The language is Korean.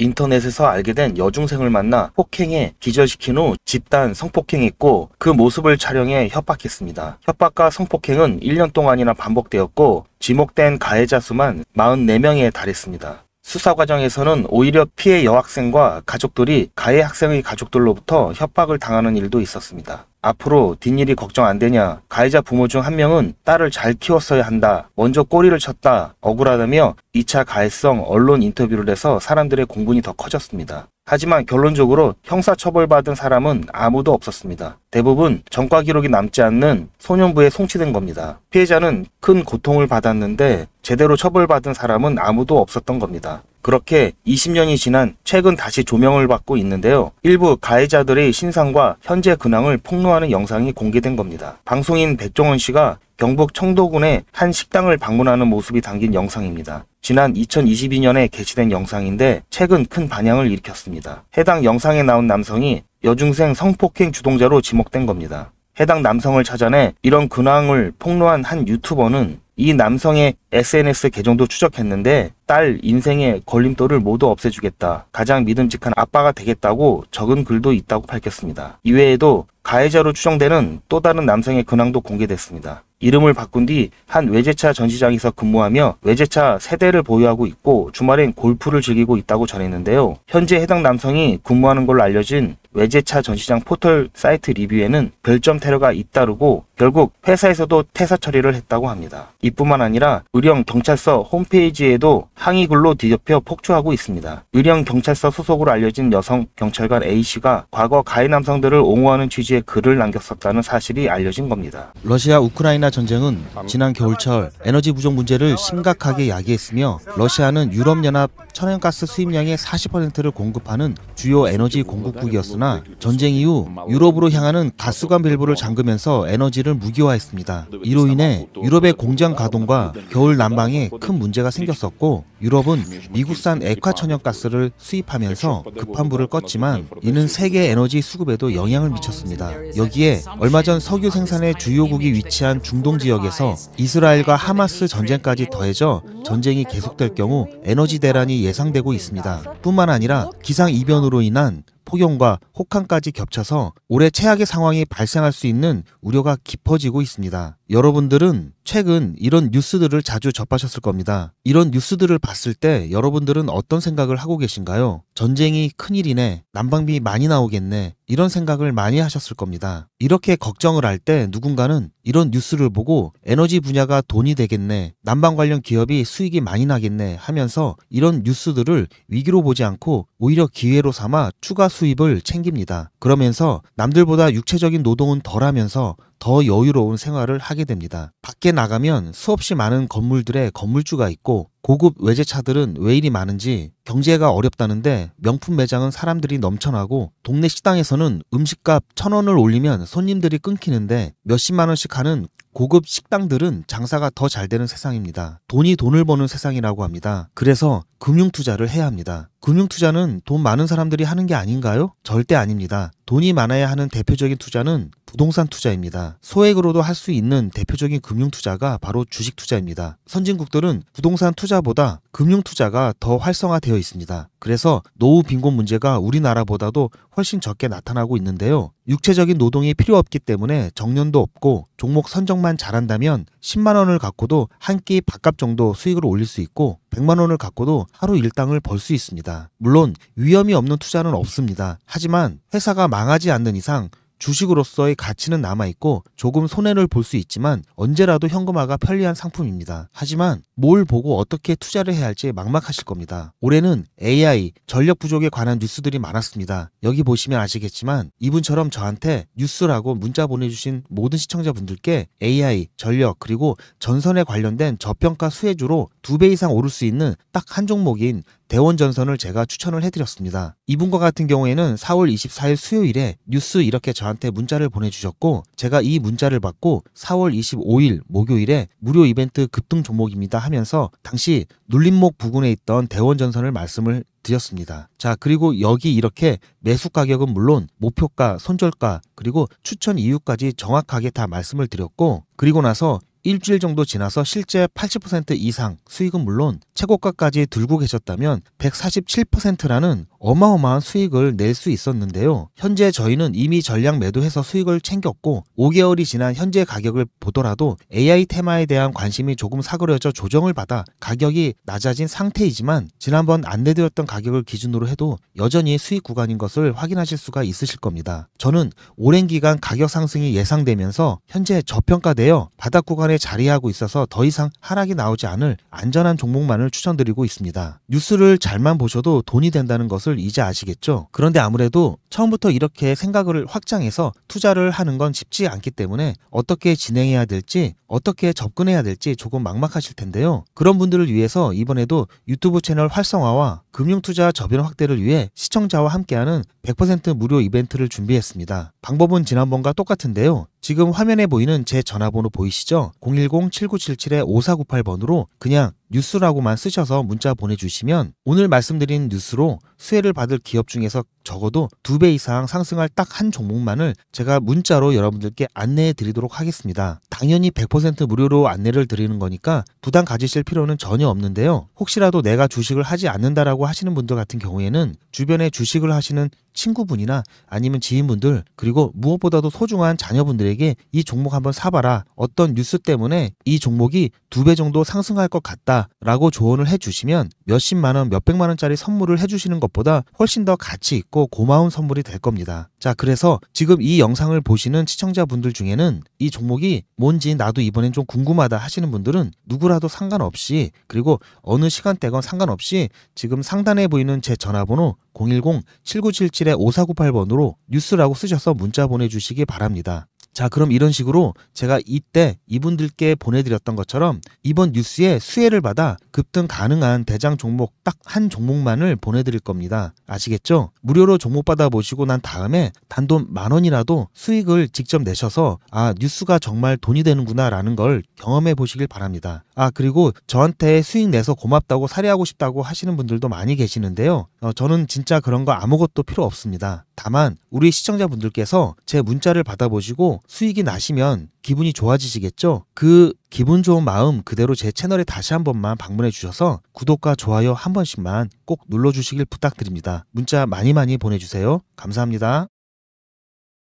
인터넷에서 알게 된 여중생을 만나 폭행해 기절시킨 후 집단 성폭행했고 그 모습을 촬영해 협박했습니다. 협박과 성폭행은 1년 동안이나 반복되었고 지목된 가해자 수만 44명에 달했습니다. 수사 과정에서는 오히려 피해 여학생과 가족들이 가해 학생의 가족들로부터 협박을 당하는 일도 있었습니다. 앞으로 뒷일이 걱정 안 되냐. 가해자 부모 중 한 명은 딸을 잘 키웠어야 한다. 먼저 꼬리를 쳤다. 억울하다며 2차 가해성 언론 인터뷰를 해서 사람들의 공분이 더 커졌습니다. 하지만 결론적으로 형사처벌받은 사람은 아무도 없었습니다. 대부분 전과 기록이 남지 않는 소년부에 송치된 겁니다. 피해자는 큰 고통을 받았는데 제대로 처벌받은 사람은 아무도 없었던 겁니다. 그렇게 20년이 지난 최근 다시 조명을 받고 있는데요. 일부 가해자들의 신상과 현재 근황을 폭로하는 영상이 공개된 겁니다. 방송인 백종원 씨가 경북 청도군의 한 식당을 방문하는 모습이 담긴 영상입니다. 지난 2022년에 게시된 영상인데 최근 큰 반향을 일으켰습니다. 해당 영상에 나온 남성이 여중생 성폭행 주동자로 지목된 겁니다. 해당 남성을 찾아내 이런 근황을 폭로한 한 유튜버는 이 남성의 SNS 계정도 추적했는데 딸 인생의 걸림돌을 모두 없애주겠다. 가장 믿음직한 아빠가 되겠다고 적은 글도 있다고 밝혔습니다. 이외에도 가해자로 추정되는 또 다른 남성의 근황도 공개됐습니다. 이름을 바꾼 뒤 한 외제차 전시장에서 근무하며 외제차 세대를 보유하고 있고 주말엔 골프를 즐기고 있다고 전했는데요. 현재 해당 남성이 근무하는 걸로 알려진 외제차 전시장 포털 사이트 리뷰에는 별점 테러가 잇따르고 결국 회사에서도 퇴사 처리를 했다고 합니다. 이뿐만 아니라 의령 경찰서 홈페이지에도 항의글로 뒤덮여 폭주하고 있습니다. 의령 경찰서 소속으로 알려진 여성 경찰관 A씨가 과거 가해 남성들을 옹호하는 취지의 글을 남겼었다는 사실이 알려진 겁니다. 러시아 우크라이나 전쟁은 지난 겨울철 에너지 부족 문제를 심각하게 야기했으며 러시아는 유럽연합 천연가스 수입량의 40%를 공급하는 주요 에너지 공급국이었으나 전쟁 이후 유럽으로 향하는 가스관 밸브를 잠그면서 에너지를 무기화했습니다. 이로 인해 유럽의 공장 가동과 겨울 난방에 큰 문제가 생겼었고 유럽은 미국산 액화 천연가스를 수입하면서 급한 불을 껐지만 이는 세계 에너지 수급에도 영향을 미쳤습니다. 여기에 얼마 전 석유 생산의 주요국이 위치한 중 중동 지역에서 이스라엘과 하마스 전쟁까지 더해져 전쟁이 계속될 경우 에너지 대란이 예상되고 있습니다. 뿐만 아니라 기상 이변으로 인한 폭염과 혹한까지 겹쳐서 올해 최악의 상황이 발생할 수 있는 우려가 깊어지고 있습니다. 여러분들은 최근 이런 뉴스들을 자주 접하셨을 겁니다. 이런 뉴스들을 봤을 때 여러분들은 어떤 생각을 하고 계신가요? 전쟁이 큰일이네. 난방비 많이 나오겠네. 이런 생각을 많이 하셨을 겁니다. 이렇게 걱정을 할 때 누군가는 이런 뉴스를 보고 에너지 분야가 돈이 되겠네. 난방 관련 기업이 수익이 많이 나겠네 하면서 이런 뉴스들을 위기로 보지 않고 오히려 기회로 삼아 추가 수 수입을 챙깁니다. 그러면서 남들보다 육체적인 노동은 덜 하면서 더 여유로운 생활을 하게 됩니다. 밖에 나가면 수없이 많은 건물들의 건물주가 있고 고급 외제차들은 왜 이리 많은지 경제가 어렵다는데 명품 매장은 사람들이 넘쳐나고 동네 식당에서는 음식값 천 원을 올리면 손님들이 끊기는데 몇십만 원씩 하는 고급 식당들은 장사가 더 잘 되는 세상입니다. 돈이 돈을 버는 세상이라고 합니다. 그래서 금융 투자를 해야 합니다. 금융 투자는 돈 많은 사람들이 하는 게 아닌가요? 절대 아닙니다. 돈이 많아야 하는 대표적인 투자는 부동산 투자입니다. 소액으로도 할 수 있는 대표적인 금융 투자가 바로 주식 투자입니다. 선진국들은 부동산 투자보다 금융 투자가 더 활성화되어 있습니다. 그래서 노후 빈곤 문제가 우리나라보다도 훨씬 적게 나타나고 있는데요. 육체적인 노동이 필요 없기 때문에 정년도 없고 종목 선정만 잘한다면 10만 원을 갖고도 한 끼 밥값 정도 수익을 올릴 수 있고 100만 원을 갖고도 하루 일당을 벌 수 있습니다. 물론 위험이 없는 투자는 없습니다. 하지만 회사가 망하지 않는 이상 주식으로서의 가치는 남아있고 조금 손해를 볼 수 있지만 언제라도 현금화가 편리한 상품입니다. 하지만 뭘 보고 어떻게 투자를 해야 할지 막막하실 겁니다. 올해는 AI, 전력 부족에 관한 뉴스들이 많았습니다. 여기 보시면 아시겠지만 이분처럼 저한테 뉴스라고 문자 보내주신 모든 시청자분들께 AI, 전력, 그리고 전선에 관련된 저평가 수혜주로 두 배 이상 오를 수 있는 딱 한 종목인 대원 전선을 제가 추천을 해드렸습니다. 이분과 같은 경우에는 4월 24일 수요일에 뉴스 이렇게 저한테 문자를 보내주셨고 제가 이 문자를 받고 4월 25일 목요일에 무료 이벤트 급등 종목입니다 하면서 당시 눌림목 부근에 있던 대원 전선을 말씀을 드렸습니다. 자, 그리고 여기 이렇게 매수 가격은 물론 목표가, 손절가, 그리고 추천 이유까지 정확하게 다 말씀을 드렸고, 그리고 나서 일주일 정도 지나서 실제 80% 이상 수익은 물론 최고가까지 들고 계셨다면 147%라는 어마어마한 수익을 낼 수 있었는데요. 현재 저희는 이미 전량 매도해서 수익을 챙겼고 5개월이 지난 현재 가격을 보더라도 AI 테마에 대한 관심이 조금 사그려져 조정을 받아 가격이 낮아진 상태이지만 지난번 안내드렸던 가격을 기준으로 해도 여전히 수익 구간인 것을 확인하실 수가 있으실 겁니다. 저는 오랜 기간 가격 상승이 예상되면서 현재 저평가되어 바닥 구간에 자리하고 있어서 더 이상 하락이 나오지 않을 안전한 종목만을 추천드리고 있습니다. 뉴스를 잘만 보셔도 돈이 된다는 것을 것을 이제 아시겠죠? 그런데 아무래도 처음부터 이렇게 생각을 확장해서 투자를 하는 건 쉽지 않기 때문에 어떻게 진행해야 될지 어떻게 접근해야 될지 조금 막막하실 텐데요. 그런 분들을 위해서 이번에도 유튜브 채널 활성화와 금융투자 저변 확대를 위해 시청자와 함께하는 100% 무료 이벤트를 준비했습니다. 방법은 지난번과 똑같은데요. 지금 화면에 보이는 제 전화번호 보이시죠? 010-7977-5498번으로 그냥 뉴스라고만 쓰셔서 문자 보내주시면 오늘 말씀드린 뉴스로 수혜를 받을 기업 중에서 적어도 두 배 이상 상승할 딱 한 종목만을 제가 문자로 여러분들께 안내해 드리도록 하겠습니다. 당연히 100% 무료로 안내를 드리는 거니까 부담 가지실 필요는 전혀 없는데요. 혹시라도 내가 주식을 하지 않는다라고 하시는 분들 같은 경우에는 주변에 주식을 하시는 친구분이나 아니면 지인분들 그리고 무엇보다도 소중한 자녀분들에게 사에게이 종목 한번 사봐라. 어떤 뉴스 때문에 이 종목이 두 배 정도 상승할 것 같다. 라고 조언을 해주시면 몇십만 원, 몇백만 원짜리 선물을 해주시는 것보다 훨씬 더 가치 있고 고마운 선물이 될 겁니다. 자, 그래서 지금 이 영상을 보시는 시청자분들 중에는 이 종목이 뭔지 나도 이번엔 좀 궁금하다 하시는 분들은 누구라도 상관없이 그리고 어느 시간대건 상관없이 지금 상단에 보이는 제 전화번호 010-7977-5498번으로 뉴스라고 쓰셔서 문자 보내주시기 바랍니다. 자, 그럼 이런 식으로 제가 이때 이분들께 보내드렸던 것처럼 이번 뉴스에 수혜를 받아 급등 가능한 대장 종목 딱 한 종목만을 보내드릴 겁니다. 아시겠죠? 무료로 종목 받아보시고 난 다음에 단돈 만 원이라도 수익을 직접 내셔서 아, 뉴스가 정말 돈이 되는구나 라는 걸 경험해 보시길 바랍니다. 아, 그리고 저한테 수익 내서 고맙다고 사례하고 싶다고 하시는 분들도 많이 계시는데요. 어, 저는 진짜 그런 거 아무것도 필요 없습니다. 다만 우리 시청자분들께서 제 문자를 받아보시고 수익이 나시면 기분이 좋아지시겠죠? 그 기분 좋은 마음 그대로 제 채널에 다시 한 번만 방문해 주셔서 구독과 좋아요 한 번씩만 꼭 눌러 주시길 부탁드립니다. 문자 많이 많이 보내주세요. 감사합니다.